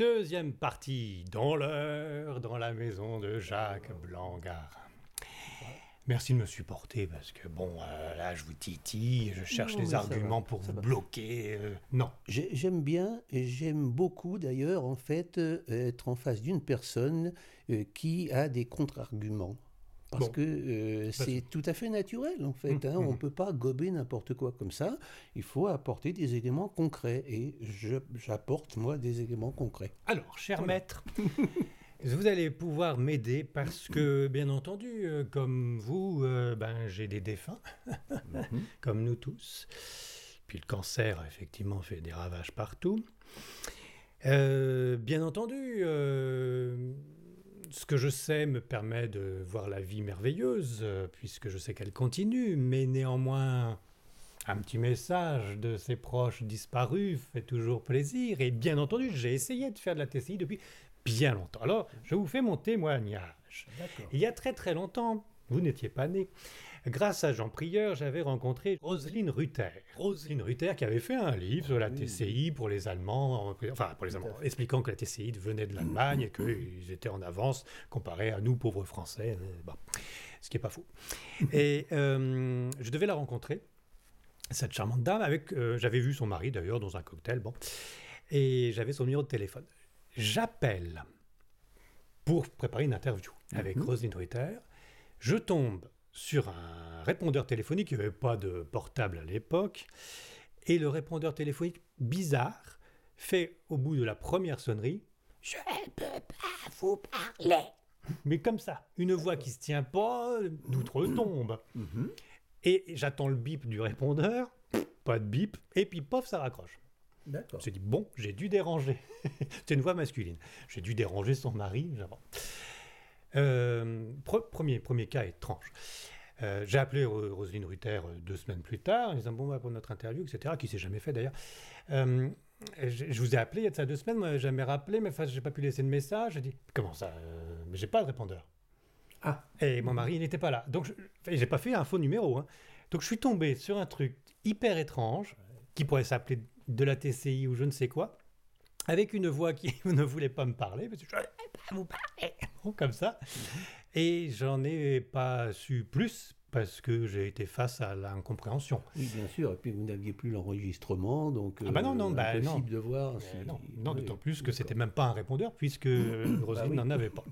Deuxième partie, dans l'heure, dans la maison de Jacques Blangard. Merci de me supporter parce que bon, euh, là je vous titille, je cherche des arguments pour vous bloquer. Euh, non. J'aime bien, j'aime beaucoup d'ailleurs en fait euh, être en face d'une personne qui a des contre-arguments. Parce que euh, c'est tout à fait naturel, en fait. Mmh, hein. mmh. On ne peut pas gober n'importe quoi comme ça. Il faut apporter des éléments concrets. Et j'apporte, moi, des éléments concrets. Alors, cher maître, vous allez pouvoir m'aider parce que, bien entendu, euh, comme vous, euh, ben, j'ai des défunts, mmh. comme nous tous. Puis le cancer, effectivement, fait des ravages partout. bien entendu ce que je sais me permet de voir la vie merveilleuse, euh, puisque je sais qu'elle continue, mais néanmoins, un petit message de ses proches disparus fait toujours plaisir. Et bien entendu, j'ai essayé de faire de la TCI depuis bien longtemps. Alors, je vous fais mon témoignage. Il y a très très longtemps, vous n'étiez pas né grâce à Jean Prieur, j'avais rencontré Roselyne Rutter. Roselyne Ruther qui avait fait un livre sur la TCI ah pour les Allemands, enfin pour les Allemands, expliquant que la TCI venait de l'Allemagne et qu'ils étaient en avance comparé à nous pauvres Français. Euh, ce qui n'est pas fou. Et euh, je devais la rencontrer, cette charmante dame, avec, euh, j'avais vu son mari d'ailleurs dans un cocktail, bon, et j'avais son numéro de téléphone. J'appelle pour préparer une interview avec mhm. Roselyne Je tombe sur un répondeur téléphonique. Il n'y avait pas de portable à l'époque. Et le répondeur téléphonique, bizarre, fait au bout de la première sonnerie Je ne peux pas vous parler. Mais comme ça, une voix qui se tient pas d'outre-tombe. Mhm. Et j'attends le bip du répondeur, pas de bip, et puis pof, ça raccroche. Je me dit, bon, j'ai dû déranger. C'est une voix masculine. J'ai dû déranger son mari. Euh, premier, premier cas étrange. Euh, j'ai appelé Roselyne Ruther euh, deux semaines plus tard, en disant Bon, bah, pour notre interview, etc., qui s'est jamais fait d'ailleurs. je, vous ai appelé il y a ça deux semaines, moi, jamais rappelé, mais enfin, j'ai pas pu laisser de message. J'ai dit Comment ça Mais j'ai pas de répondeur. Ah. Et mon mari, n'était pas là. Donc, j'ai pas fait un faux numéro. Hein. Donc, je suis tombé sur un truc hyper étrange, qui pourrait s'appeler de la TCI ou je ne sais quoi, avec une voix qui ne voulait pas me parler, je ne pas vous parler. comme ça. Et j'en ai pas su plus parce que j'ai été face à l'incompréhension. Oui, bien sûr. Et puis vous n'aviez plus l'enregistrement, donc ah bah non, non, euh, bah de voir. Euh, non, d'autant plus que c'était même pas un répondeur puisque Roselyne bah n'en avait pas.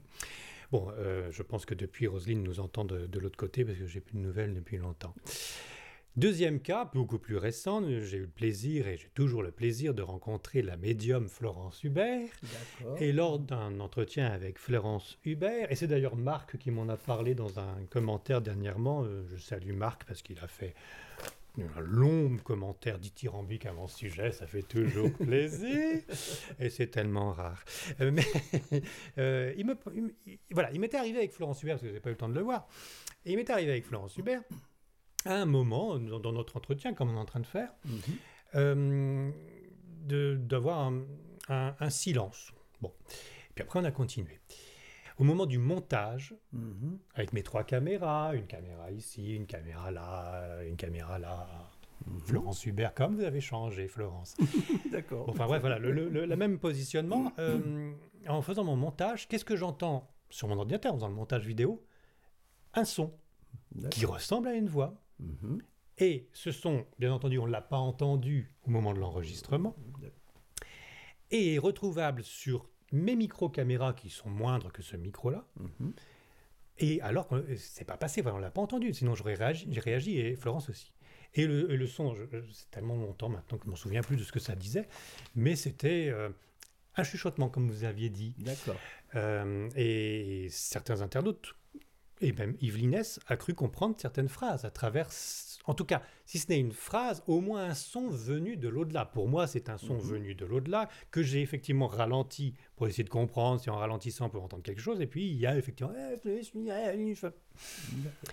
Bon, euh, je pense que depuis Roselyne nous entend de, de l'autre côté parce que j'ai plus de nouvelles depuis longtemps. Deuxième cas, beaucoup plus récent, j'ai eu le plaisir et j'ai toujours le plaisir de rencontrer la médium Florence Hubert. Et lors d'un entretien avec Florence Hubert, et c'est d'ailleurs Marc qui m'en a parlé dans un commentaire dernièrement, euh, je salue Marc parce qu'il a fait un long commentaire dithyrambique à mon sujet, ça fait toujours plaisir, et c'est tellement rare. Euh, mais euh, il me, voilà, m'était arrivé avec Florence Hubert, parce que je n'ai pas eu le temps de le voir, il m'était arrivé avec Florence Hubert un moment, dans, notre entretien, comme on est en train de faire, mhm. euh, d'avoir un, silence. Bon. puis après, on a continué. Au moment du montage, mhm. avec mes trois caméras, une caméra ici, une caméra là, une caméra là, mhm. Florence Hubert, comme vous avez changé, Florence. D'accord. enfin bref, voilà, le, même positionnement. Euh, en faisant mon montage, qu'est-ce que j'entends sur mon ordinateur en faisant le montage vidéo Un son qui ressemble à une voix. Mm-hmm. Et ce son, bien entendu, on ne l'a pas entendu au moment de l'enregistrement, et est retrouvable sur mes micro-caméras qui sont moindres que ce micro-là. Mm-hmm. Et alors euh, c'est pas passé, on l'a pas entendu, sinon j'aurais réagi, j'ai réagi et Florence aussi. Et le, son, c'est tellement longtemps maintenant que je m'en souviens plus de ce que ça disait, mais c'était euh, un chuchotement comme vous aviez dit. D'accord. Euh, et certains internautes et même Yvelines a cru comprendre certaines phrases à travers, en tout cas, si ce n'est une phrase, au moins un son venu de l'au-delà. Pour moi, c'est un son mhm. venu de l'au-delà que j'ai effectivement ralenti pour essayer de comprendre. Si en ralentissant, on peut entendre quelque chose. Et puis, il y a effectivement. Eh,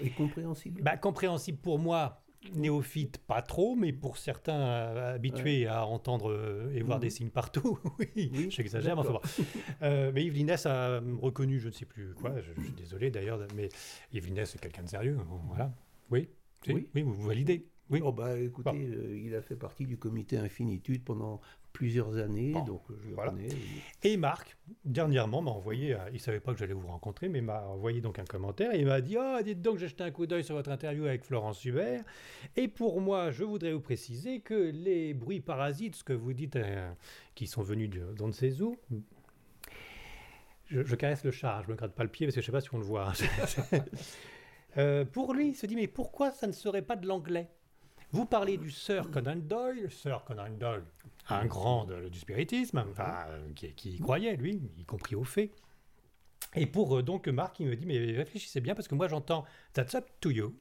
et compréhensible. Bah, compréhensible pour moi, néophyte, pas trop, mais pour certains euh, habitués à entendre euh, et voir des mm. signes partout, oui, oui j'exagère, mais enfin euh, mais Yves a reconnu, je ne sais plus quoi, je, suis désolé d'ailleurs, mais Yves est quelqu'un de sérieux, hein, voilà. Oui, oui. vous, validez. Oui. Oh, bah écoutez, il a fait partie du comité Infinitude pendant plusieurs années, donc euh, Et Marc, dernièrement, m'a envoyé, euh, il savait pas que j'allais vous rencontrer, mais m'a envoyé donc un commentaire et il m'a dit Ah, dites donc, j'ai jeté un coup d'œil sur votre interview avec Florence Hubert. Et pour moi, je voudrais vous préciser que les bruits parasites, ce que vous dites, euh, qui sont venus d'on ne sait où, je, caresse le char, je me gratte pas le pied parce que je sais pas si on le voit. pour lui, il se dit mais pourquoi ça ne serait pas de l'anglais Vous parlez du Sir Conan Doyle, Sir Conan Doyle, un grand du spiritisme, enfin, euh, qui, croyait, lui, y compris aux fait. Et pour euh, donc Marc, il me dit, mais réfléchissez bien, parce que moi j'entends That's up to you,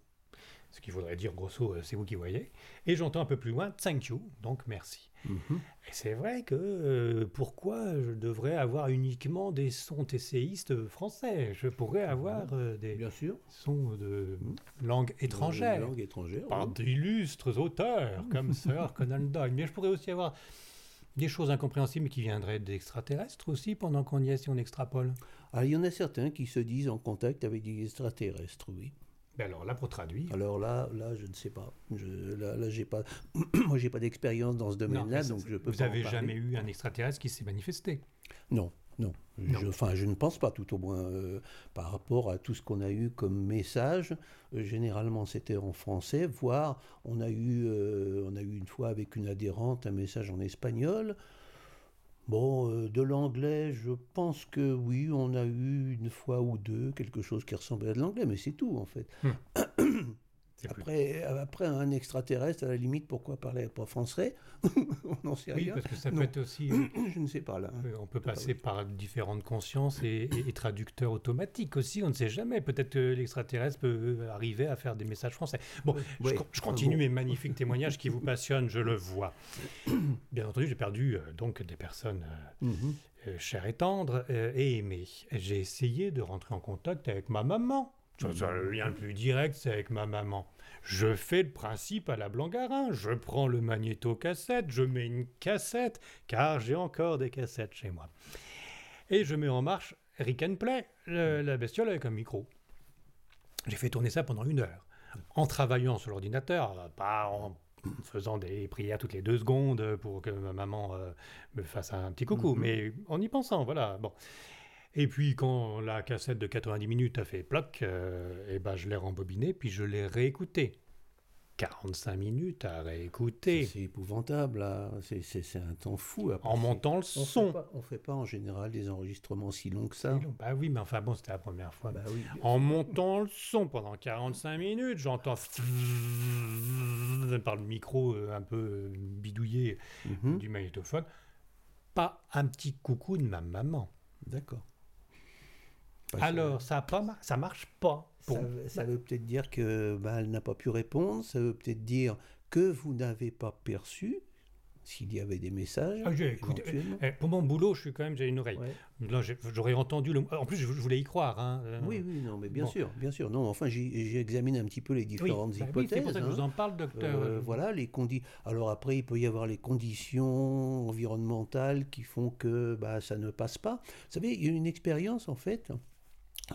ce qui voudrait dire grosso, euh, c'est vous qui voyez, et j'entends un peu plus loin Thank you, donc merci. Et c'est vrai que euh, pourquoi je devrais avoir uniquement des sons essayistes français Je pourrais avoir euh, des sons de hmm. langues langue étrangère, par d'illustres auteurs comme Sir Conan Doyle. Mais je pourrais aussi avoir des choses incompréhensibles qui viendraient d'extraterrestres aussi pendant qu'on y est si on extrapole ah, Il y en a certains qui se disent en contact avec des extraterrestres, oui. Ben alors là, pour traduire. Alors là, là, je ne sais pas. Je, là, j'ai pas. d'expérience dans ce domaine-là, donc je peux. Vous n'avez jamais eu un extraterrestre qui s'est manifesté Non, non. Je, enfin, je ne pense pas, tout au moins, euh, par rapport à tout ce qu'on a eu comme message. Euh, généralement, c'était en français, voire on a euh, on a eu une fois avec une adhérente un message en espagnol. Bon, euh, de l'anglais, je pense que oui, on a eu une fois ou deux quelque chose qui ressemblait à de l'anglais, mais c'est tout en fait. Hmm. Après, après, un extraterrestre, à la limite, pourquoi parler pas français On n'en sait oui, parce que ça peut être aussi. Je ne sais pas là. Hein. Euh, on peut passer par différentes consciences et, traducteurs automatiques aussi, on ne sait jamais. Peut-être que l'extraterrestre peut euh, arriver à faire des messages français. Bon, euh, je, continue mes magnifiques témoignages qui vous passionnent, je le vois. Bien entendu, j'ai perdu donc des personnes mm-hmm. chères et tendres et aimées. J'ai essayé de rentrer en contact avec ma maman le lien le plus direct, c'est avec ma maman. Je fais le principe à la Blangarin. Je prends le magnéto-cassette, je mets une cassette, car j'ai encore des cassettes chez moi. Et je mets en marche Rick and Play, mm. la bestiole avec un micro. J'ai fait tourner ça pendant une heure, en travaillant sur l'ordinateur, pas en faisant des prières toutes les deux secondes pour que ma maman euh, me fasse un petit coucou, mm-hmm. mais en y pensant, voilà. Bon. Et puis quand la cassette de 90 minutes a fait ploc, et euh, eh ben je l'ai rembobinée, puis je l'ai réécoutée. 45 minutes à réécouter. C'est épouvantable, c'est un temps fou. en montant le son. On fait, pas, fait pas en général des enregistrements si longs que ça. Bah oui, mais enfin bon, c'était la première fois. Bah oui, en montant le son pendant 45 minutes, j'entends par le micro euh, un peu bidouillé mm-hmm. du magnétophone, pas un petit coucou de ma maman. D'accord. Alors, ça, ne marche pas. Ça, veut peut-être dire que ben, elle n'a pas pu répondre. Ça veut peut-être dire que vous n'avez pas perçu s'il y avait des messages. Ah, eh, eh, pour mon boulot, je suis quand même, j'ai une oreille. J'aurais entendu le. En plus, je, voulais y croire. Hein, euh. oui, oui, non, mais bien sûr, bien sûr. Non, enfin, j'ai examiné un petit peu les différentes bah hypothèses. ça que vous hein. en parle, docteur. Euh, voilà, les conditions. Alors après, il peut y avoir les conditions environnementales qui font que bah, ça ne passe pas. Vous savez, il y a une expérience en fait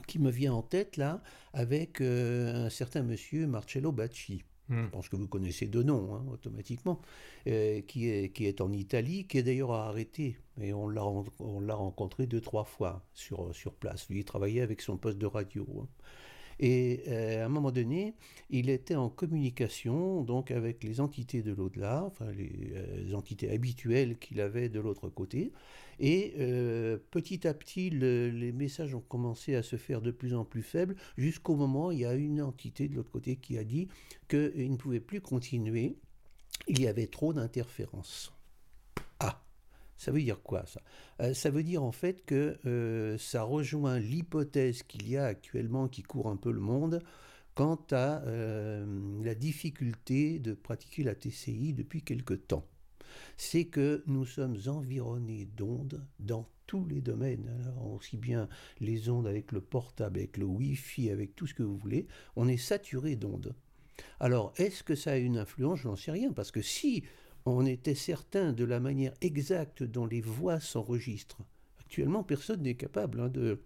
qui me vient en tête là avec euh, un certain monsieur Marcello Bacci. Hmm. Je pense que vous connaissez deux noms hein, automatiquement, euh, qui, est, qui est en Italie, qui est d'ailleurs arrêté. Et on l'a, rencontré deux, trois fois euh, sur, place. Lui, il travaillait avec son poste de radio. Hein. Et euh, à un moment donné, il était en communication donc avec les entités de l'au-delà, enfin les, euh, entités habituelles qu'il avait de l'autre côté. Et euh, petit à petit, les messages ont commencé à se faire de plus en plus faibles, jusqu'au moment où il y a une entité de l'autre côté qui a dit qu'il ne pouvait plus continuer, il y avait trop d'interférences. Ça veut dire quoi ça euh, Ça veut dire en fait que euh, ça rejoint l'hypothèse qu'il y a actuellement qui court un peu le monde quant à euh, la difficulté de pratiquer la TCI depuis quelque temps. C'est que nous sommes environnés d'ondes dans tous les domaines, Alors, aussi bien les ondes avec le portable, avec le Wi-Fi, avec tout ce que vous voulez, on est saturé d'ondes. Alors, est-ce que ça a une influence Je n'en sais rien, parce que si on était certain de la manière exacte dont les voix s'enregistrent. Actuellement, personne n'est capable hein, de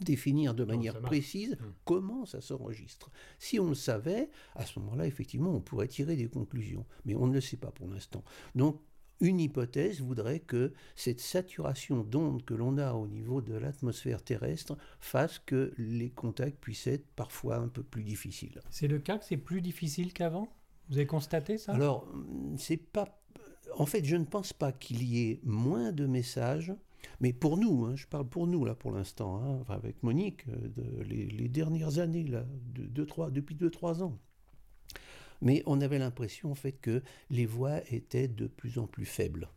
définir de manière précise hmm. comment ça s'enregistre. Si on le savait, à ce moment-là, effectivement, on pourrait tirer des conclusions. Mais on ne le sait pas pour l'instant. Donc, une hypothèse voudrait que cette saturation d'ondes que l'on a au niveau de l'atmosphère terrestre fasse que les contacts puissent être parfois un peu plus difficiles. C'est le cas que c'est plus difficile qu'avant vous avez constaté ça Alors, c'est pas. En fait, je ne pense pas qu'il y ait moins de messages, mais pour nous, hein, je parle pour nous là pour l'instant, hein, avec Monique, euh, de, les, dernières années, là, trois, depuis 2-3 ans. Mais on avait l'impression en fait que les voix étaient de plus en plus faibles.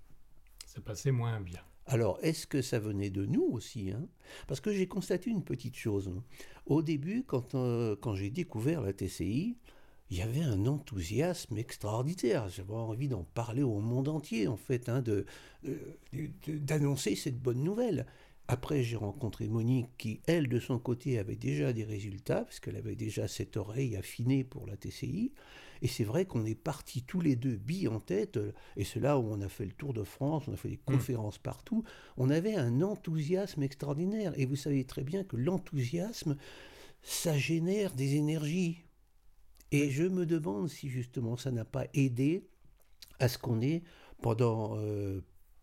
Ça passait moins bien. Alors, est-ce que ça venait de nous aussi hein Parce que j'ai constaté une petite chose. Au début, quand, euh, quand j'ai découvert la TCI, il y avait un enthousiasme extraordinaire. J'avais envie d'en parler au monde entier, en fait, hein, euh, de, d'annoncer cette bonne nouvelle. Après, j'ai rencontré Monique qui, elle, de son côté, avait déjà des résultats, parce qu'elle avait déjà cette oreille affinée pour la TCI. Et c'est vrai qu'on est partis tous les deux billes en tête, euh, et cela où on a fait le tour de France, on a fait des mm. conférences partout. On avait un enthousiasme extraordinaire. Et vous savez très bien que l'enthousiasme, ça génère des énergies. Et je me demande si justement ça n'a pas aidé à ce qu'on ait pendant euh,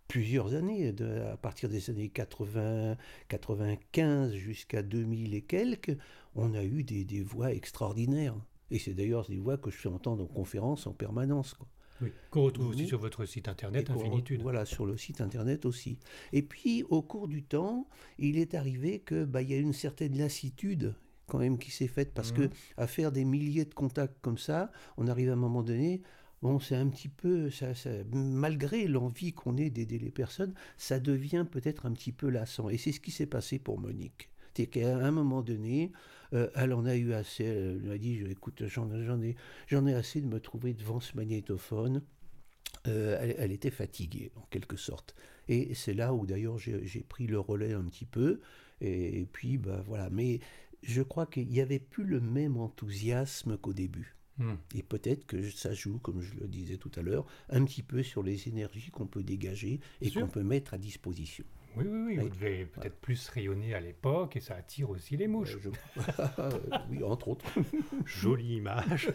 plusieurs années, à partir des années 80, 95 jusqu'à 2000 et quelques, on a eu des, voix extraordinaires. Et c'est d'ailleurs des voix que je fais entendre en conférence en permanence. Quoi. Oui, qu'on retrouve aussi mmh. sur votre site internet, Infinitude. Voilà, sur le site internet aussi. Et puis, au cours du temps, il est arrivé que bah, il y a une certaine lassitude quand même qui s'est faite parce mhm. que à faire des milliers de contacts comme ça, on arrive à un moment donné. Bon, c'est un petit peu, ça, malgré l'envie qu'on ait d'aider les personnes, ça devient peut-être un petit peu lassant. Et c'est ce qui s'est passé pour Monique. C'est qu'à un moment donné, euh, elle en a eu assez. Elle m'a dit écoute, j'en ai, assez de me trouver devant ce magnétophone. Euh, elle, était fatiguée, en quelque sorte. Et c'est là où, d'ailleurs, j'ai pris le relais un petit peu. Et, et puis, bah, voilà. Mais je crois qu'il n'y avait plus le même enthousiasme qu'au début. Hmm. Et peut-être que ça joue, comme je le disais tout à l'heure, un petit peu sur les énergies qu'on peut dégager et qu'on peut mettre à disposition. Oui, oui, oui. Vous devez peut-être plus rayonner à l'époque et ça attire aussi les mouches. Euh, oui, entre autres. Jolie image.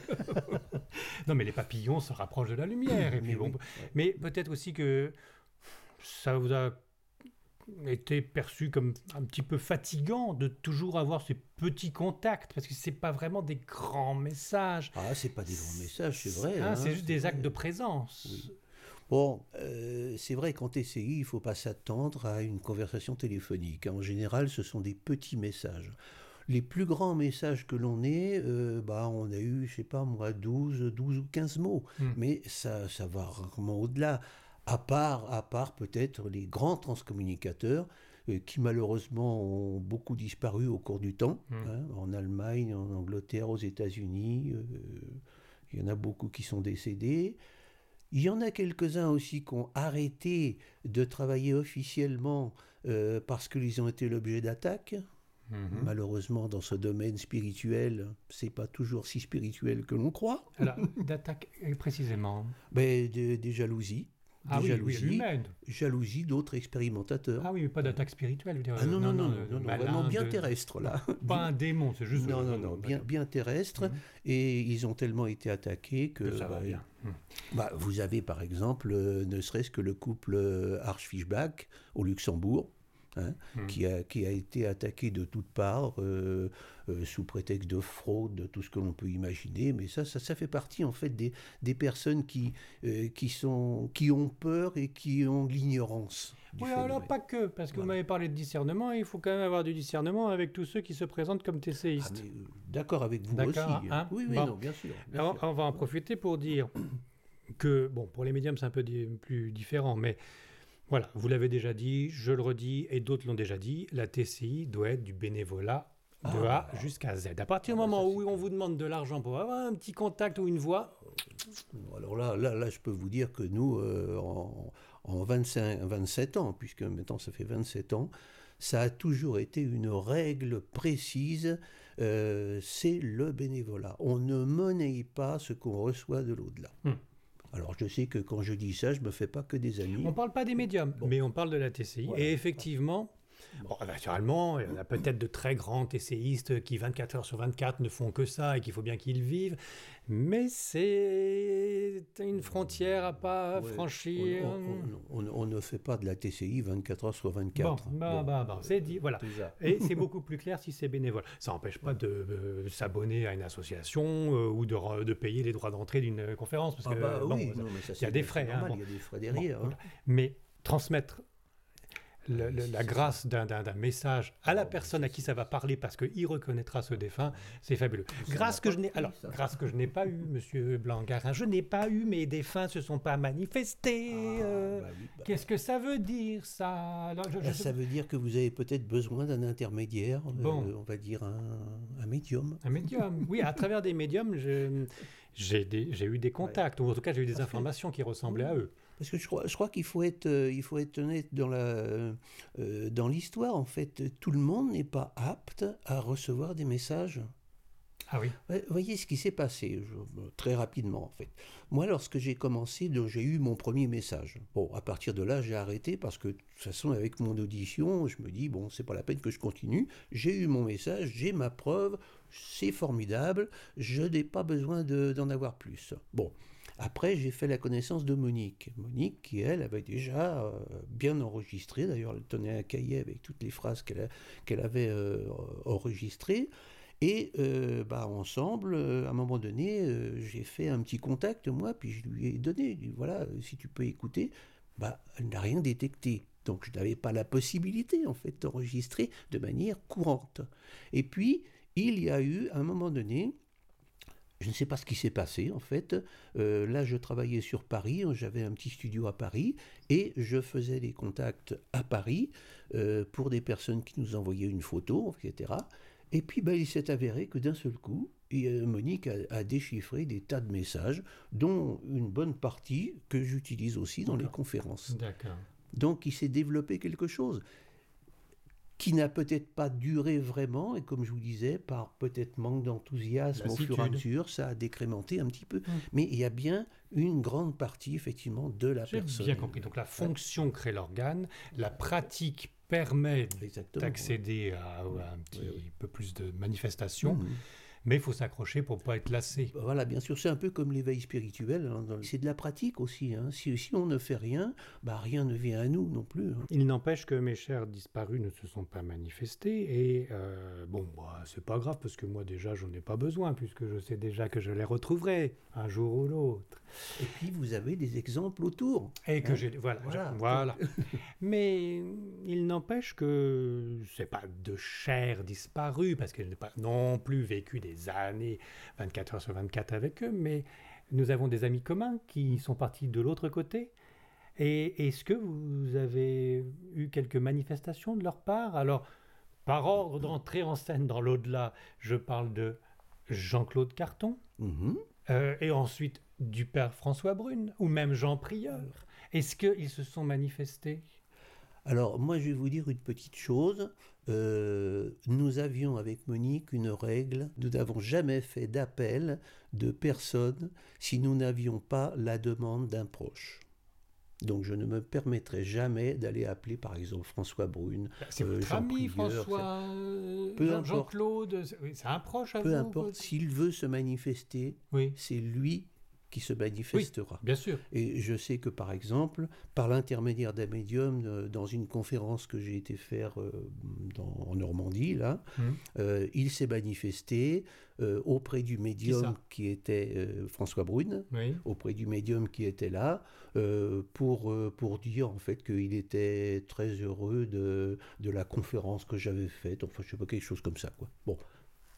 non, mais les papillons se rapprochent de la lumière. Et mais mais peut-être aussi que ça vous a était perçu comme un petit peu fatigant de toujours avoir ces petits contacts parce que c'est pas vraiment des grands messages. Ah, c'est pas des grands messages, c'est vrai. Ah, c'est hein, juste des actes de présence. Bon, euh, c'est vrai qu'en TCI, il ne faut pas s'attendre à une conversation téléphonique. En général, ce sont des petits messages les plus grands messages que l'on ait, euh, bah, on a eu, je sais pas moi, 12, 12 ou 15 mots. Hmm. Mais ça, ça va rarement au-delà à part, à part peut-être les grands transcommunicateurs euh, qui malheureusement ont beaucoup disparu au cours du temps, mm. hein, en Allemagne, en Angleterre, aux États-Unis. Euh, il y en a beaucoup qui sont décédés. Il y en a quelques-uns aussi qui ont arrêté de travailler officiellement euh, parce qu'ils ont été l'objet d'attaques. Mhm. Malheureusement, dans ce domaine spirituel, c'est pas toujours si spirituel que l'on croit. Alors, d'attaques précisément Mais ben, Des jalousies, ah jalousie, jalousie d'autres expérimentateurs. Ah oui, mais pas d'attaque spirituelle. Ah non, non, non, non, vraiment bien terrestre là. Pas un démon, c'est juste. Non, non, non, bien, bien terrestre. Mhm. Et ils ont tellement été attaqués que. ça va euh, bah, vous avez par exemple, euh, ne serait-ce que le couple euh, Arch au Luxembourg. Hein, mm. qui, a, qui a été attaqué de toutes parts euh, euh, sous prétexte de fraude, de tout ce que l'on peut imaginer. Mais ça, ça, fait partie en fait des, personnes qui, euh, qui, sont, qui ont peur et qui ont l'ignorance. Oui, alors pas que, parce que vous m'avez parlé de discernement, il faut quand même avoir du discernement avec tous ceux qui se présentent comme ah, TCistes. D'accord avec vous aussi. Hein. Hein. oui, oui, bien sûr. alors, sûr. on va en profiter pour dire que, bon, pour les médiums c'est un peu plus différent, mais voilà, vous l'avez déjà dit, je le redis et d'autres l'ont déjà dit, la TCI doit être du bénévolat de A ah. jusqu'à Z. À partir ah du bah, moment où on vous demande de l'argent pour avoir un petit contact ou une voix. Alors là, là, là je peux vous dire que nous, euh, en, 25, 27 ans, puisque maintenant ça fait 27 ans, ça a toujours été une règle précise, euh, c'est le bénévolat. On ne monnaie pas ce qu'on reçoit de l'au-delà. Hmm. Alors je sais que quand je dis ça, je ne me fais pas que des amis. On ne parle pas des médiums, mais on parle de la TCI. Et effectivement, Bon, naturellement, il y en a peut-être de très grands essayistes qui 24 heures sur 24 ne font que ça et qu'il faut bien qu'ils vivent, mais c'est une frontière à pas franchir. On, ne fait pas de la TCI 24 heures sur 24. Bah, bon, bah, bah c'est dit, voilà. Et c'est beaucoup plus clair si c'est bénévole. Ça n'empêche pas de euh, s'abonner à une association euh, ou de, de, payer les droits d'entrée d'une euh, conférence, parce il y a des frais. hein, y a des frais derrière. Mais transmettre la grâce d'un message à la oh, personne à qui ça va parler parce qu'il reconnaîtra ce défunt, c'est fabuleux. Grâce que je n'ai alors grâce que je n'ai pas eu, Monsieur Blangarin, je n'ai pas eu mes défunts se sont pas manifestés. Ah, euh. bah bah. Qu'est-ce que ça veut dire ça bah, Ça veut dire que vous avez peut-être besoin d'un intermédiaire, euh, on va dire un, médium. Un médium, oui, à travers des médiums, j'ai eu des contacts ou en tout cas j'ai eu des informations qui ressemblaient à eux. Parce que je crois, qu'il faut être, euh, il faut être honnête dans la, euh, dans l'histoire. En fait, tout le monde n'est pas apte à recevoir des messages. Ah oui. Voyez ce qui s'est passé très rapidement en fait. Moi, lorsque j'ai commencé, j'ai eu mon premier message. Bon, à partir de là, j'ai arrêté parce que de toute façon, avec mon audition, je me dis bon, c'est pas la peine que je continue. J'ai eu mon message, j'ai ma preuve, c'est formidable. Je n'ai pas besoin d'en avoir plus. Bon, après, j'ai fait la connaissance de Monique. Monique, qui elle avait déjà euh, bien enregistré, d'ailleurs, elle tenait un cahier avec toutes les phrases qu'elle avait euh, enregistrées. Et euh, bah, ensemble, à un moment donné, j'ai fait un petit contact, moi, puis je lui ai donné, voilà, si tu peux écouter, bah, elle n'a rien détecté. Donc je n'avais pas la possibilité, en fait, d'enregistrer de manière courante. Et puis, il y a eu, à un moment donné, je ne sais pas ce qui s'est passé en fait. Euh, là, je travaillais sur Paris, hein, j'avais un petit studio à Paris et je faisais des contacts à Paris euh, pour des personnes qui nous envoyaient une photo, etc. Et puis, ben, il s'est avéré que d'un seul coup, euh, Monique a, a, déchiffré des tas de messages, dont une bonne partie que j'utilise aussi dans les conférences. D'accord. Donc, il s'est développé quelque chose qui n'a peut-être pas duré vraiment, et comme je vous disais, par peut-être manque d'enthousiasme au fur et à mesure, ça a décrémenté un petit peu. Hum. Mais il y a bien une grande partie, effectivement, de la personne. bien compris. Donc la fonction crée l'organe, la pratique permet d'accéder à, un petit peu plus de manifestations. Hum mais il faut s'accrocher pour ne pas être lassé. Voilà, bien sûr, c'est un peu comme l'éveil spirituel. Hein, c'est de la pratique aussi. Hein. Si, on ne fait rien, bah, rien ne vient à nous non plus. Hein. Il n'empêche que mes chers disparus ne se sont pas manifestés. Et euh, bon, bah, c'est pas grave, parce que moi déjà, j'en ai pas besoin, puisque je sais déjà que je les retrouverai un jour ou l'autre. Et puis vous avez des exemples autour. Et que hein j'ai voilà voilà. Mais il n'empêche que c'est pas de chair disparue parce que je n'ai pas non plus vécu des années 24 heures sur 24 avec eux, mais nous avons des amis communs qui sont partis de l'autre côté. Et est-ce que vous avez eu quelques manifestations de leur part Alors, par ordre d'entrée en scène dans l'au-delà, je parle de Jean-Claude Carton, mm-hmm. euh, et ensuite du père François Brune ou même Jean Prieur Est-ce qu'ils se sont manifestés alors moi je vais vous dire une petite chose. Euh, nous avions avec Monique une règle, nous n'avons jamais fait d'appel de personne si nous n'avions pas la demande d'un proche. Donc je ne me permettrai jamais d'aller appeler par exemple François Brune. Bah, c'est votre euh, ami Prieur, François euh, Jean-Claude, c'est un proche à Peu importe, s'il veut se manifester, c'est lui qui se manifestera. bien sûr. Et je sais que par exemple, par l'intermédiaire d'un médium, euh, dans une conférence que j'ai été faire euh, en Normandie, là, hum. euh, il s'est manifesté auprès du médium qui, était François Brune, auprès du médium qui était là, pour, pour dire en fait qu'il était très heureux de, de la conférence que j'avais faite, enfin je sais pas, quelque chose comme ça. Quoi. Bon.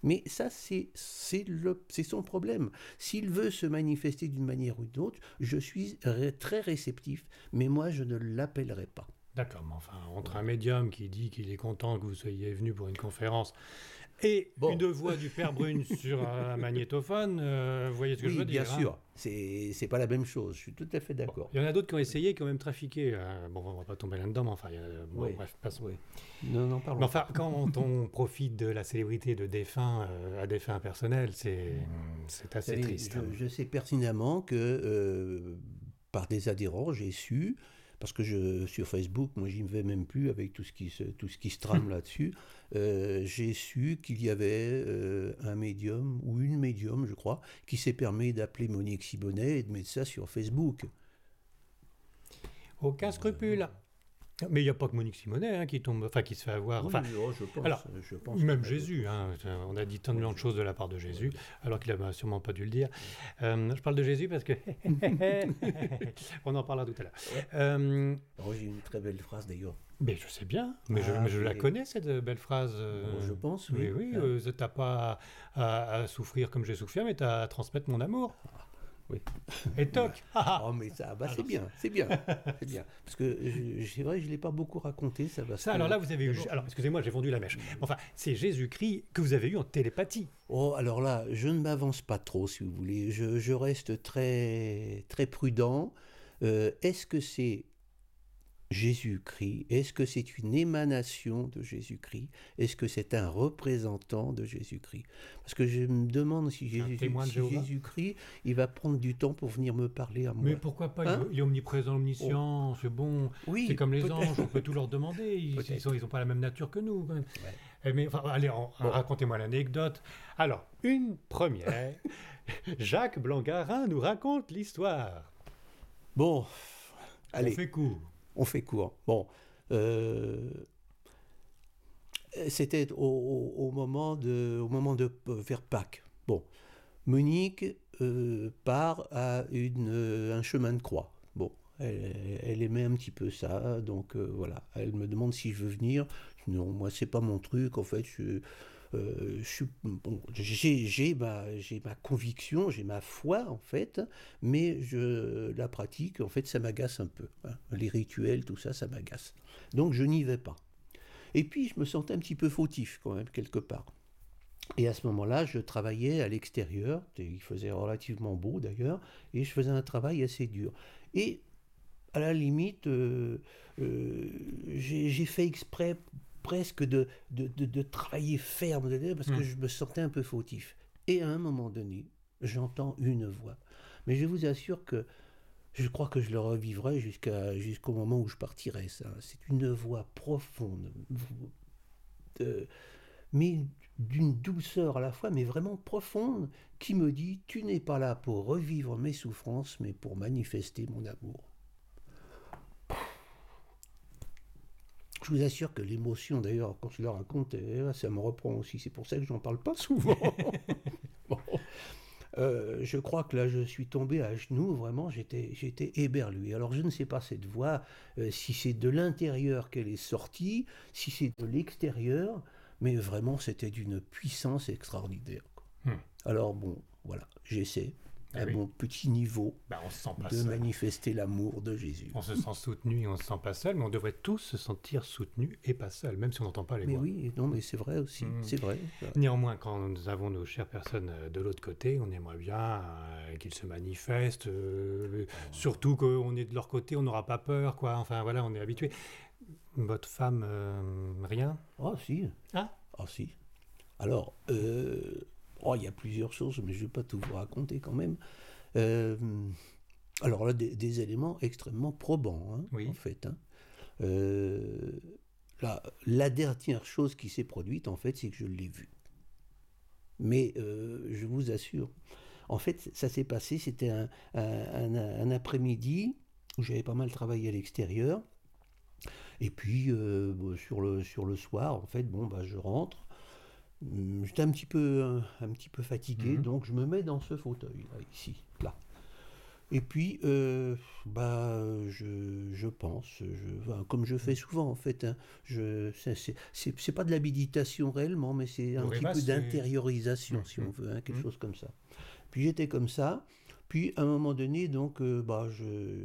Mais ça, c'est son problème. S'il veut se manifester d'une manière ou d'une autre, je suis très réceptif, mais moi, je ne l'appellerai pas. D'accord, mais enfin, entre un médium qui dit qu'il est content que vous soyez venu pour une conférence et une voix du père Brune sur un magnétophone, euh, vous voyez ce que je veux dire Bien hein. sûr, c'est, pas la même chose, je suis tout à fait d'accord. il y en a d'autres qui ont essayé, qui ont même trafiqué. Euh, bon, on va pas tomber là-dedans, mais enfin, euh, bref, Non, non, parlons. Mais enfin, quand on profite de la célébrité de défunt à défunt personnel, c'est, c'est assez triste. Hein. Je, sais pertinemment que par des adhérents, j'ai su parce que je, sur Facebook, moi, j'y vais même plus avec tout ce qui tout ce qui se trame là-dessus. Euh, j'ai su qu'il y avait euh, un médium, ou une médium, je crois, qui s'est permis d'appeler Monique Sibonnet et de mettre ça sur Facebook. Aucun scrupule. Mais il n'y a pas que Monique Simonet hein, qui tombe, enfin qui se fait avoir. Oh, je pense, même Jésus. Hein, on a dit tant de choses de la part de Jésus, alors qu'il n'a bah, sûrement pas dû le dire. Euh, je parle de Jésus parce que on en parlera tout à l'heure. Euh, oh, j'ai une très belle phrase d'ailleurs. Mais je sais bien, mais, je, ah, la connais cette euh, belle phrase. Oh, je pense, oui. oui, ah. t'as pas à, à, souffrir comme j'ai souffert, mais as à transmettre mon amour. Ah, oui. Et toc ah, ah. Oh, mais ça, bah, c'est bien, c'est bien, c'est bien. Parce que c'est vrai, je ne l'ai pas beaucoup raconté, ça va. Ça, alors là, vous avez eu. Alors, excusez-moi, j'ai vendu la mèche. Mm. Enfin, c'est Jésus-Christ que vous avez eu en télépathie. Oh, alors là, je ne m'avance pas trop, si vous voulez. Je, reste très, très prudent. Euh, est-ce que c'est Jésus-Christ Est-ce que c'est une émanation de Jésus-Christ Est-ce que c'est un représentant de Jésus-Christ Parce que je me demande si Jésus-Christ, il va prendre du temps pour venir me parler à moi. Mais pourquoi pas Il hein? est omniprésent, omniscient, c'est bon. Oui, c'est comme les anges, on peut tout leur demander. Ils n'ont pas la même nature que nous. Eh, mais allez, racontez-moi l'anecdote. Alors, une première. Jacques Blangarin nous raconte l'histoire. Bon, allez. On fait court on fait court. Bon, euh, c'était au, moment de, au moment de euh, Pâques. Bon, Monique euh, part à une, un chemin de croix. Bon, elle, aimait un petit peu ça, donc voilà. Elle me demande si je veux venir. Non, moi c'est pas mon truc. En fait, je, euh, j'ai ma, ma, conviction, j'ai ma foi en fait, mais je la pratique, en fait, ça m'agace un peu. Hein. Les rituels, tout ça, ça m'agace. Donc je n'y vais pas. Et puis je me sentais un petit peu fautif quand même, quelque part. Et à ce moment-là, je travaillais à l'extérieur, il faisait relativement beau d'ailleurs, et je faisais un travail assez dur. Et à la limite, euh, euh, j'ai fait exprès presque de, de, de, de travailler ferme, parce que hmm. je me sentais un peu fautif. Et à un moment donné, j'entends une voix. Mais je vous assure que je crois que je le revivrai jusqu'à, jusqu'au moment où je partirai. Ça. C'est une voix profonde, mais d'une douceur à la fois, mais vraiment profonde, qui me dit, tu n'es pas là pour revivre mes souffrances, mais pour manifester mon amour. Je vous assure que l'émotion, d'ailleurs, quand je le raconte, eh, ça me reprend aussi. C'est pour ça que j'en parle pas souvent. Euh, je crois que là, je suis tombé à genoux, vraiment, j'étais, j'étais éberlué. Alors, je ne sais pas cette voix, euh, si c'est de l'intérieur qu'elle est sortie, si c'est de l'extérieur, mais vraiment, c'était d'une puissance extraordinaire. Hmm. Alors, bon, voilà, j'essaie. Ah à petit niveau bah, de manifester l'amour de Jésus. On se sent soutenu et on se sent pas seul, mais on devrait tous se sentir soutenu et pas seul, même si on n'entend pas les mais oui, non, mais c'est vrai aussi, hmm. c'est vrai. Néanmoins, quand nous avons nos chères personnes euh, de l'autre côté, on aimerait bien euh, qu'ils se manifestent, euh, surtout qu'on est de leur côté, on n'aura pas peur, quoi. Enfin voilà, on est habitué. Votre femme, rien oh, si. Ah, ah si. Alors, euh, Oh, il y a plusieurs choses, mais je ne vais pas tout vous raconter quand même. Euh, alors là, des, éléments extrêmement probants, hein, en fait. Hein. Euh, là, la dernière chose qui s'est produite, en fait, c'est que je l'ai vue. Mais euh, je vous assure, en fait, ça s'est passé, c'était un, un, après-midi où j'avais pas mal travaillé à l'extérieur. Et puis, sur, le, sur le soir, en fait, bon, bah, je rentre, Mm, j'étais un petit peu, euh, un petit peu fatigué, mhm. donc je me mets dans ce fauteuil, là, ici, là. Et puis, euh, bah, je, je pense, comme je fais souvent en fait, ce hein, n'est c'est, pas de méditation réellement, mais c'est un petit bah, peu d'intériorisation, si mhm. on veut, hein, quelque mhm. chose comme ça. Puis j'étais comme ça, puis à un moment donné, donc, euh, bah, je,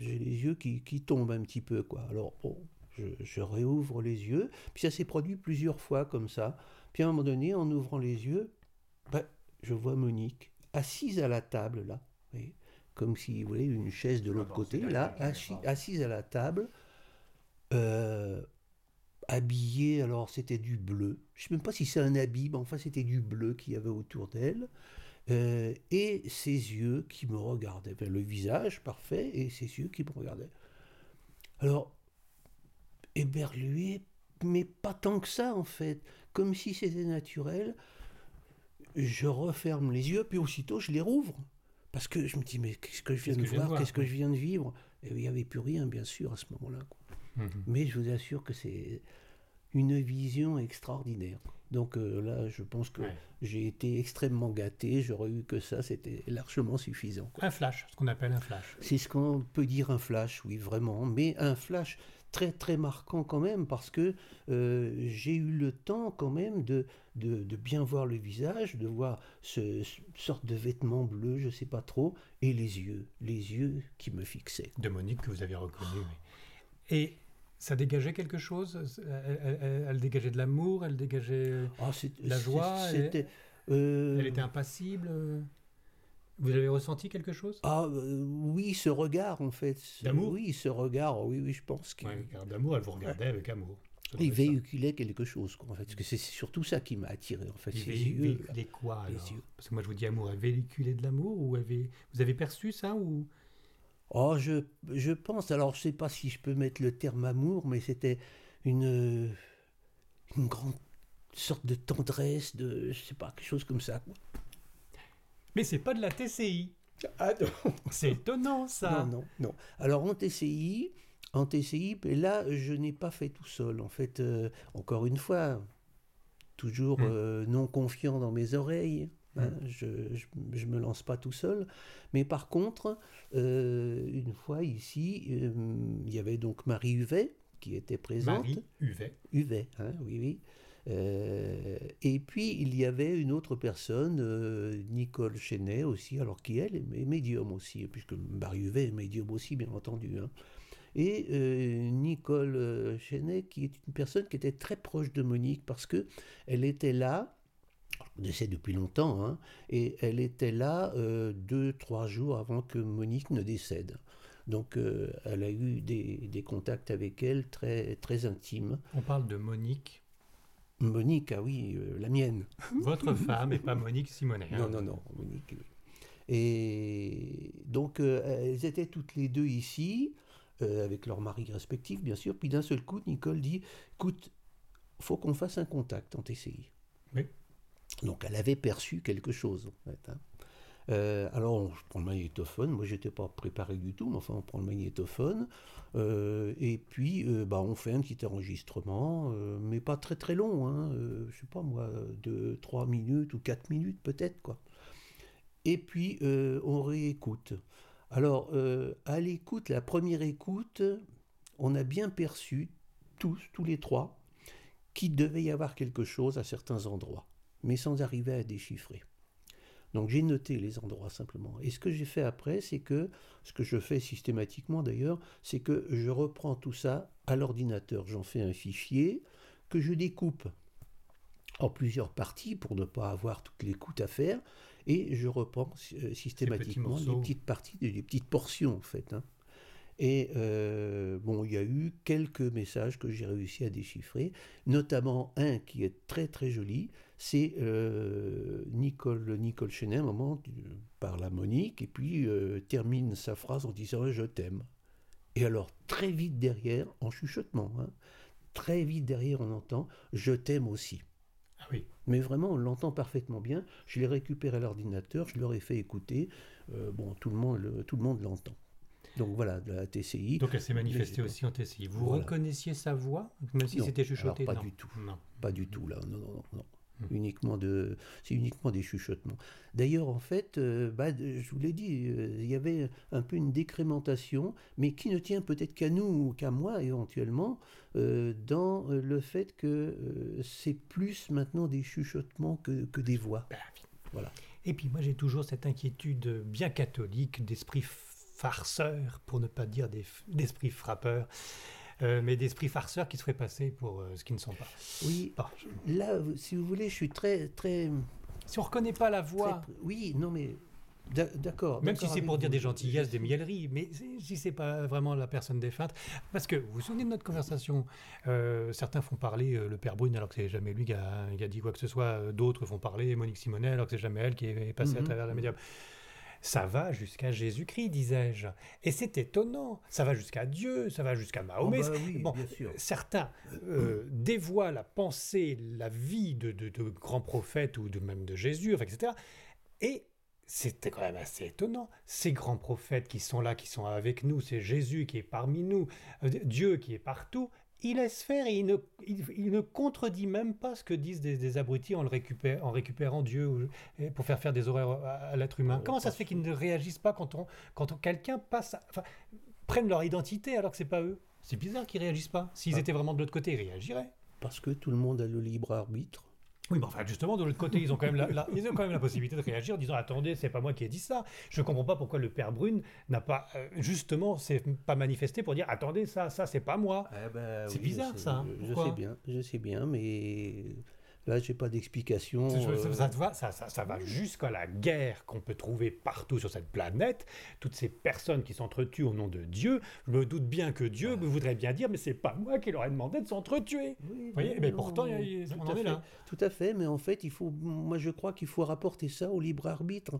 j'ai les yeux qui, qui, tombent un petit peu, quoi. Alors, bon, je réouvre les yeux, puis ça s'est produit plusieurs fois comme ça à un moment donné, en ouvrant les yeux, ben, je vois Monique assise à la table, là, comme si vous voulez, une chaise de l'autre ah, côté, là, assise à la table, euh, habillée, alors c'était du bleu, je sais même pas si c'est un habit, mais enfin c'était du bleu qu'il y avait autour d'elle, euh, et ses yeux qui me regardaient, le visage parfait, et ses yeux qui me regardaient. Alors, héberlué mais pas tant que ça en fait, comme si c'était naturel. Je referme les yeux, puis aussitôt je les rouvre. Parce que je me dis, mais qu'est-ce que je viens de voir, qu'est-ce que je viens de vivre Et il n'y avait plus rien, bien sûr, à ce moment-là. Mhm. Mais je vous assure que c'est une vision extraordinaire. Donc euh, là, je pense que j'ai été extrêmement gâté, j'aurais eu que ça, c'était largement suffisant. Un flash, ce qu'on appelle un flash. C'est ce qu'on peut dire un flash, oui, vraiment, mais un flash très très marquant quand même parce que euh, j'ai eu le temps quand même de, de, bien voir le visage, de voir ce, sorte de vêtement bleu, je ne sais pas trop, et les yeux, les yeux qui me fixaient. De Monique que vous avez reconnu. Et ça dégageait quelque chose elle, dégageait de l'amour, elle dégageait ah, la joie. Euh, elle était impassible euh vous avez ressenti quelque chose Ah euh, oui, ce regard en fait. D'amour Oui, ce regard, oui, oui, je pense que. Regard d'amour, elle vous regardait avec amour. Il véhiculait quelque chose, quoi, en fait. Parce que c'est surtout ça qui m'a attiré, en fait. Il véhiculait quoi, yeux, les yeux. Parce que moi, je vous dis amour. Elle véhiculait de l'amour ou avait... vous avez perçu ça ou... Oh, je, je pense. Alors, je ne sais pas si je peux mettre le terme amour, mais c'était une, une grande sorte de tendresse, de, je sais pas, quelque chose comme ça, quoi. Mais c'est pas de la TCI. Ah non C'est étonnant ça. Non, non, Alors en TCI, en TCI, là, je n'ai pas fait tout seul. En fait, euh, encore une fois, toujours hmm. euh, non confiant dans mes oreilles. Hein, hmm. je ne me lance pas tout seul. Mais par contre, euh, une fois ici, il y avait donc Marie Huvet qui était présente. Marie Huvet. Hein, oui, oui. Euh, et puis il y avait une autre personne, euh, Nicole Chenet aussi, alors qui elle est médium aussi, puisque Barriouvet est médium aussi, bien entendu. Hein. Et euh, Nicole Chenet, qui est une personne qui était très proche de Monique, parce que elle était là, décède depuis longtemps, hein, et elle était là deux, trois jours avant que Monique ne décède. Donc elle a eu des, des contacts avec elle très, très intimes. On parle de Monique Monique, ah oui, euh, la mienne. Votre femme et pas Monique Simonet. Hein. Non, non, non, Monique. Et donc, euh, elles étaient toutes les deux ici, euh, avec leurs maris respectifs, bien sûr. Puis d'un seul coup, Nicole dit Écoute, faut qu'on fasse un contact en TCI. Oui. Donc, elle avait perçu quelque chose, en fait. Hein. Euh, alors, je prends le magnétophone. Moi, j'étais pas préparé du tout, mais enfin, on prend le magnétophone. Euh, et puis, euh, bah, on fait un petit enregistrement, mais pas très très long. Hein, je sais pas moi, de 3 minutes ou 4 minutes peut-être, quoi. Et puis, on réécoute. Alors, à l'écoute, la première écoute, on a bien perçu, tous, tous les trois, qu'il devait y avoir quelque chose à certains endroits, mais sans arriver à déchiffrer. Donc j'ai noté les endroits simplement. Et ce que j'ai fait après, c'est que, ce que je fais systématiquement d'ailleurs, c'est que je reprends tout ça à l'ordinateur. J'en fais un fichier que je découpe en plusieurs parties pour ne pas avoir toutes les coûts à faire. Et je reprends euh, systématiquement des petites parties, les petites portions en fait. Hein. Et euh, bon, il y a eu quelques messages que j'ai réussi à déchiffrer, notamment un qui est très très joli, c'est euh, Nicole, Nicole Chenet, un moment, parle à Monique, et puis euh, termine sa phrase en disant « je t'aime ». Et alors, très vite derrière, en chuchotement, hein, très vite derrière, on entend « je t'aime aussi ». Ah oui. Mais vraiment, on l'entend parfaitement bien. Je l'ai récupéré à l'ordinateur, je leur fait écouter. Euh, bon, tout le monde, tout le monde l'entend. Donc voilà, de la TCI. Donc elle s'est manifestée aussi en TCI. Vous reconnaissiez sa voix, même si c'était chuchoté Non, Pas du tout. Non. Pas du tout, là. Non, non, non. Hmm. Uniquement de, c'est uniquement des chuchotements. D'ailleurs, en fait, euh, bah, je vous l'ai dit, euh, il y avait un peu une décrémentation, mais qui ne tient peut-être qu'à nous ou qu'à moi éventuellement, euh, dans le fait que c'est plus maintenant des chuchotements que, des voix. Bah, voilà. Et puis moi, j'ai toujours cette inquiétude bien catholique d'esprit farceurs, pour ne pas dire d'esprit frappeurs, euh, mais d'esprits farceurs qui se fait passer pour euh, ce qu'ils ne sont pas. Oui, là, si vous voulez, je suis très... très si on ne reconnaît pas la voix... oui, non, mais D'accord. Même si c'est pour dire des gentillesses, des mieleries, mais si c'est pas vraiment la personne défunte, parce que vous vous souvenez de notre conversation, euh, certains font parler le père Brune alors que c'est jamais lui qui a, a, dit quoi que ce soit, d'autres font parler Monique Simonnet alors que c'est jamais elle qui est passée à mhm. travers la médium. Ça va jusqu'à Jésus-Christ, disais-je. Et c'est étonnant. Ça va jusqu'à Dieu, ça va jusqu'à Mahomet. Ah bah certains dévoilent euh, dévoient la pensée, la vie de, de, grands prophètes ou de même de Jésus, etc. Et c'était quand même assez étonnant. Ces grands prophètes qui sont là, qui sont avec nous, c'est Jésus qui est parmi nous, euh, Dieu qui est partout, il laisse faire et il ne, il, ne, contredit même pas ce que disent des, abrutis en, en récupérant Dieu pour faire faire des horreurs à, l'être humain. Comment ça se fait qu'ils ne réagissent pas quand, on, quand quelqu'un passe, prennent leur identité alors que c'est pas eux C'est bizarre qu'ils réagissent pas. S'ils ah. étaient vraiment de l'autre côté, ils réagiraient. Parce que tout le monde a le libre arbitre oui, mais enfin, justement, de l'autre côté, ils ont, quand même la, quand même la possibilité de réagir en disant Attendez, c'est pas moi qui ai dit ça. Je comprends pas pourquoi le père Brune n'a pas, euh, justement, s'est pas manifesté pour dire Attendez, ça, ça, c'est pas moi. Eh ben c'est bizarre, ça. Hein, je sais bien, je sais bien, mais Là, j'ai pas d'explication. Euh, ça, va jusqu'à la guerre qu'on peut trouver partout sur cette planète. Toutes ces personnes qui s'entretuent au nom de Dieu. Je me doute bien que Dieu me bah. voudrait bien dire, mais c'est pas moi qui leur ai demandé de s'entretuer. Vous bah voyez, mais pourtant, il, tout on en est là. Tout à fait, mais en fait, il faut. Moi, je crois qu'il faut rapporter ça au libre arbitre.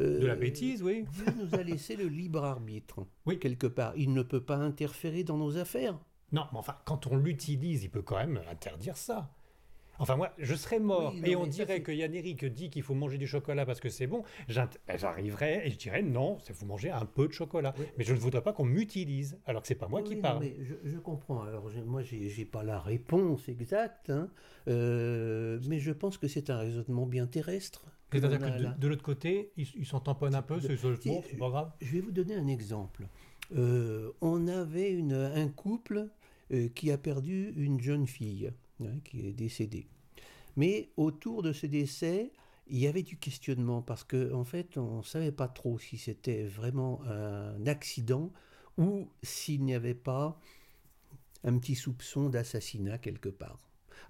Euh, de la bêtise, oui. Dieu nous a laissé le libre arbitre. Oui. Quelque part, il ne peut pas interférer dans nos affaires. Non, mais enfin, quand on l'utilise, il peut quand même interdire ça. Enfin, moi, je serais mort. et on dirait que Yann Eric dit qu'il faut manger du chocolat parce que c'est bon. J'arriverais et je dirais non, c'est faut manger un peu de chocolat. Mais je ne voudrais pas qu'on m'utilise, alors que c'est pas moi qui parle. je, comprends. Alors, moi, n'ai pas la réponse exacte, hein. euh, mais je pense que c'est un raisonnement bien terrestre. de, l'autre côté, ils s'en tamponnent un peu, c'est pas grave. Je vais vous donner un exemple. Euh, on avait un couple euh, qui a perdu une jeune fille. Hein, qui est décédé. Mais autour de ce décès, il y avait du questionnement parce qu'en en fait, on ne savait pas trop si c'était vraiment un accident ou s'il n'y avait pas un petit soupçon d'assassinat quelque part.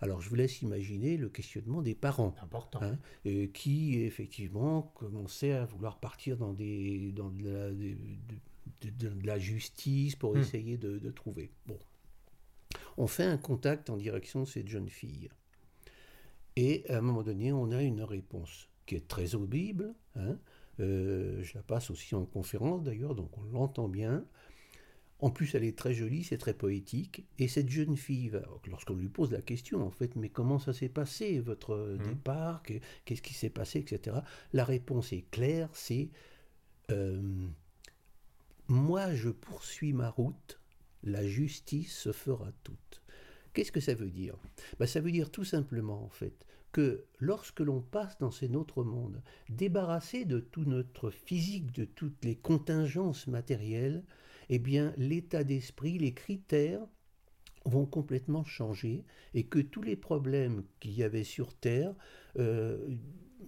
Alors je vous laisse imaginer le questionnement des parents, Important. Hein, euh, qui effectivement commençaient à vouloir partir dans, des, de, la, justice pour hmm. essayer de, trouver. Bon, on fait un contact en direction de cette jeune fille. Et à un moment donné, on a une réponse qui est très audible. Hein. Euh, je la passe aussi en conférence d'ailleurs, donc on l'entend bien. En plus, elle est très jolie, c'est très poétique. Et cette jeune fille, lorsqu'on lui pose la question, en fait, mais comment ça s'est passé, votre mmh. départ Qu'est-ce qui s'est passé, etc. La réponse est claire, c'est euh, moi, je poursuis ma route la justice se fera toute. Qu'est-ce que ça veut dire ben, Ça veut dire tout simplement, en fait, que lorsque l'on passe dans ces autres mondes, débarrassé de tout notre physique, de toutes les contingences matérielles, eh bien, l'état d'esprit, les critères vont complètement changer et que tous les problèmes qu'il y avait sur Terre, euh,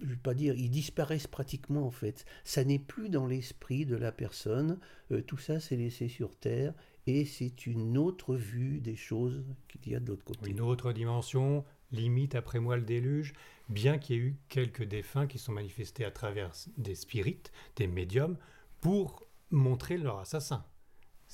je pas dire, ils disparaissent pratiquement en fait. Ça n'est plus dans l'esprit de la personne, euh, tout ça s'est laissé sur Terre et c'est une autre vue des choses qu'il y a de l'autre côté. Une autre dimension, limite après moi le déluge, bien qu'il y ait eu quelques défunts qui sont manifestés à travers des spirites, des médiums, pour montrer leur assassin.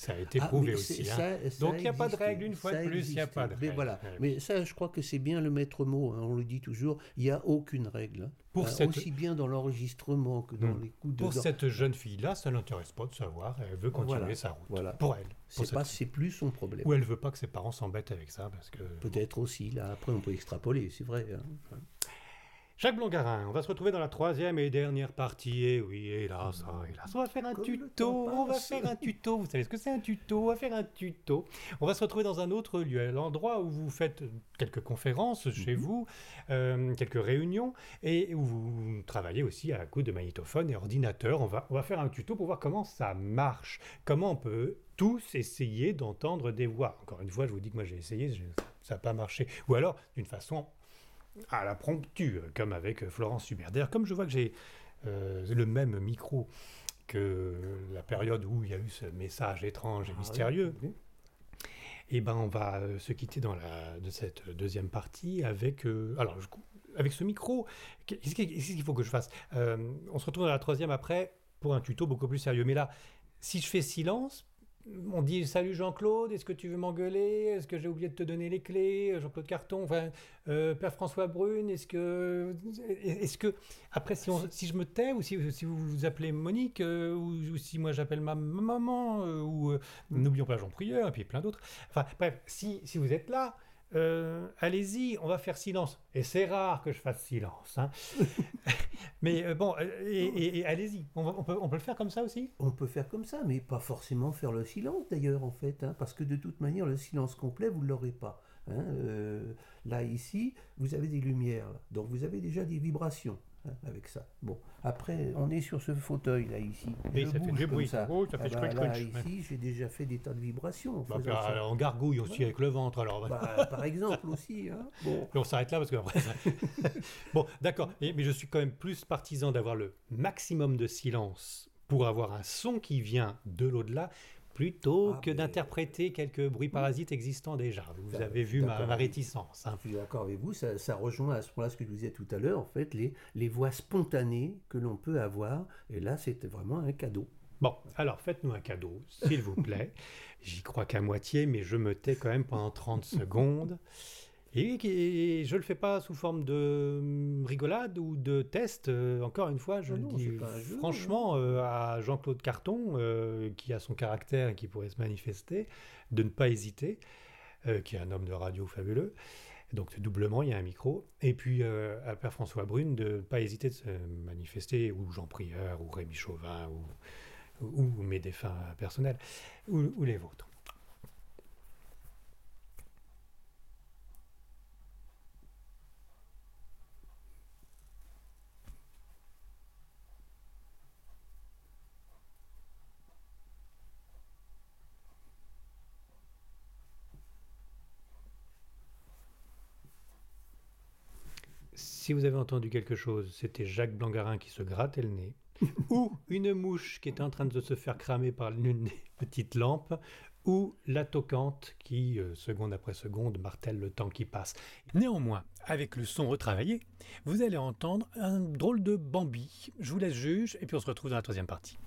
Ça a été ah, prouvé aussi. Hein. Donc il n'y a pas de règle, une fois de plus, il n'y a pas de règle. Mais, voilà. mais ça, je crois que c'est bien le maître mot, hein. on le dit toujours, il n'y a aucune règle. Hein. Pour euh, Aussi bien dans l'enregistrement que dans hmm. les coups de... Pour cette jeune fille-là, ça ne l'intéresse pas de savoir, elle veut continuer sa route. Voilà. Pour elle. C'est pas, c'est plus son problème. Ou elle veut pas que ses parents s'embêtent avec ça, parce que... Peut-être aussi, là, après on peut extrapoler, c'est vrai. Jacques garin on va se retrouver dans la troisième et dernière partie. Et eh oui, hélas, ah, hélas, on va faire un tuto, on va faire un tuto. Vous savez ce que c'est un tuto On va faire un tuto. On va se retrouver dans un autre lieu, l'endroit où vous faites quelques conférences chez mhm. vous, euh, quelques réunions, et où vous travaillez aussi à coup de magnétophone et ordinateur. On va, on va faire un tuto pour voir comment ça marche, comment on peut tous essayer d'entendre des voix. Encore une fois, je vous dis que moi j'ai essayé, ça n'a pas marché. Ou alors, d'une façon à la promptue, comme avec Florence Huberder. Comme je vois que j'ai euh, le même micro que la période où il y a eu ce message étrange et ah mystérieux, eh ben on va euh, se quitter dans la, de cette deuxième partie avec, euh, alors, avec ce micro. Qu'est-ce qu'il faut que je fasse On se retrouve dans la troisième après pour un tuto beaucoup plus sérieux. Mais là, si je fais silence, on dit salut Jean-Claude, est-ce que tu veux m'engueuler Est-ce que j'ai oublié de te donner les clés Jean-Claude Carton, enfin, euh, Père François Brune, est-ce que, est-ce que après si, si, je me tais ou si, si vous vous appelez Monique euh, ou, si moi j'appelle ma maman euh, ou mm. n'oublions pas Jean Prieur et puis plein d'autres. Enfin bref, si, si vous êtes là, euh, allez-y, on va faire silence. Et c'est rare que je fasse silence. mais bon, allez-y, on, peut, le faire comme ça aussi On peut faire comme ça, mais pas forcément faire le silence d'ailleurs en fait, hein, parce que de toute manière, le silence complet, vous ne l'aurez pas. Hein. Euh, là, ici, vous avez des lumières, donc vous avez déjà des vibrations. Hein, avec ça. Bon, après, on est sur ce fauteuil là ici. ça fait Ça. Oh, ça fait ah bah, là, ici, j'ai déjà fait des tas de vibrations. en bah, bah, on gargouille aussi avec le ventre, alors. par exemple aussi. Hein. Bon. on s'arrête là parce que après. bon, d'accord. Mais je suis quand même plus partisan d'avoir le maximum de silence pour avoir un son qui vient de l'au-delà plutôt ah, que d'interpréter quelques bruits parasites existants déjà. Vous avez vu ma, réticence. Hein. Je suis d'accord avec vous, ça, rejoint à ce point-là ce que je vous disais tout à l'heure, en fait, les, les voix spontanées que l'on peut avoir, et là c'était vraiment un cadeau. Bon, alors faites-nous un cadeau, s'il vous plaît. J'y crois qu'à moitié, mais je me tais quand même pendant 30 secondes. Et, je le fais pas sous forme de hum, rigolade ou de test. Euh, encore une fois, je ah le dis franchement hein. euh, à Jean-Claude Carton, euh, qui a son caractère et qui pourrait se manifester, de ne pas hésiter, qui est un homme de radio fabuleux. Donc doublement, il y a un micro. Et puis à Père François Brune, de ne pas hésiter de se manifester, ou Jean Prieur, ou Rémi Chauvin, ou, mes défunts personnels, ou les vôtres. si vous avez entendu quelque chose, c'était Jacques Blangarin qui se grattait le nez, ou une mouche qui est en train de se faire cramer par une des petites lampes, ou la toquante qui, euh, seconde après seconde, martèle le temps qui passe. Néanmoins, avec le son retravaillé, vous allez entendre un drôle de Bambi. Je vous laisse juge, et puis on se retrouve dans la troisième partie.